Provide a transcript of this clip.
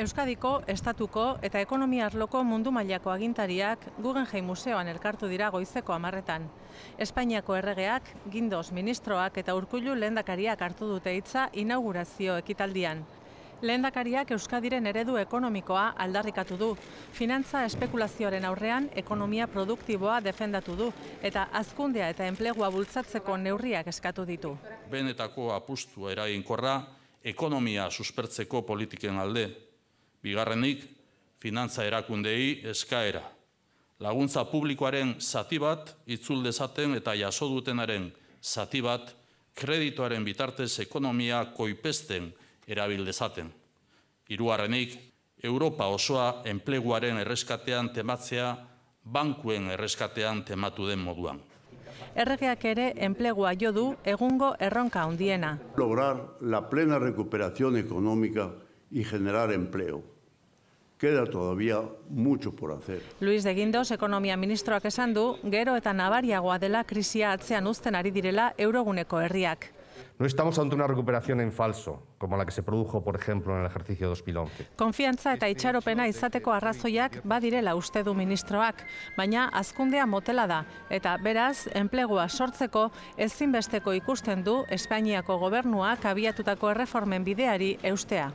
Euskadiko, Estatuko eta Ekonomia Arloko mundu mailako agintariak Guggenheim Museoan elkartu dira goizeko amarretan. Espainiako erregeak, gindos ministroak eta urkullu lehendakariak hartu dute hitza inaugurazio ekitaldian. Lehendakariak Euskadiren eredu ekonomikoa aldarrikatu du. Finantza espekulazioaren aurrean ekonomia produktiboa defendatu du eta azkundea eta enplegua bultzatzeko neurriak eskatu ditu. Benetako apustua eraginkorra, ekonomia suspertzeko politiken alde Bigarrenik, finantza erakundei eskaera. Laguntza publikoaren zati bat, itzul dezaten eta jaso dutenaren zati bat, kredituaren bitartez ekonomia koipesten erabil dezaten. Iruarrenik, Europa osoa enpleguaren erreskatean tematzea, bankuen erreskatean tematu den moduan. Erregeak ere enplegua jodu egungo erronka hundiena. Lograr la plena recuperación económica y generar empleo. Queda todabia mucho por hacer. Luis de Guindos, ekonomia ministroak esan du, gero eta nabariagoa dela krisia atzean uzten ari direla euroguneko herriak. No estamos ante una recuperación en falso, como la que se produjo, por ejemplo, en el ejercicio 2011. Konfiantza eta itxaropena izateko arrazoiak badirela uste du ministroak, baina azkundea motela da, eta beraz, enplegua sortzeko ezinbesteko ikusten du Espainiako gobernuak abiatutako erreformen bideari eustea.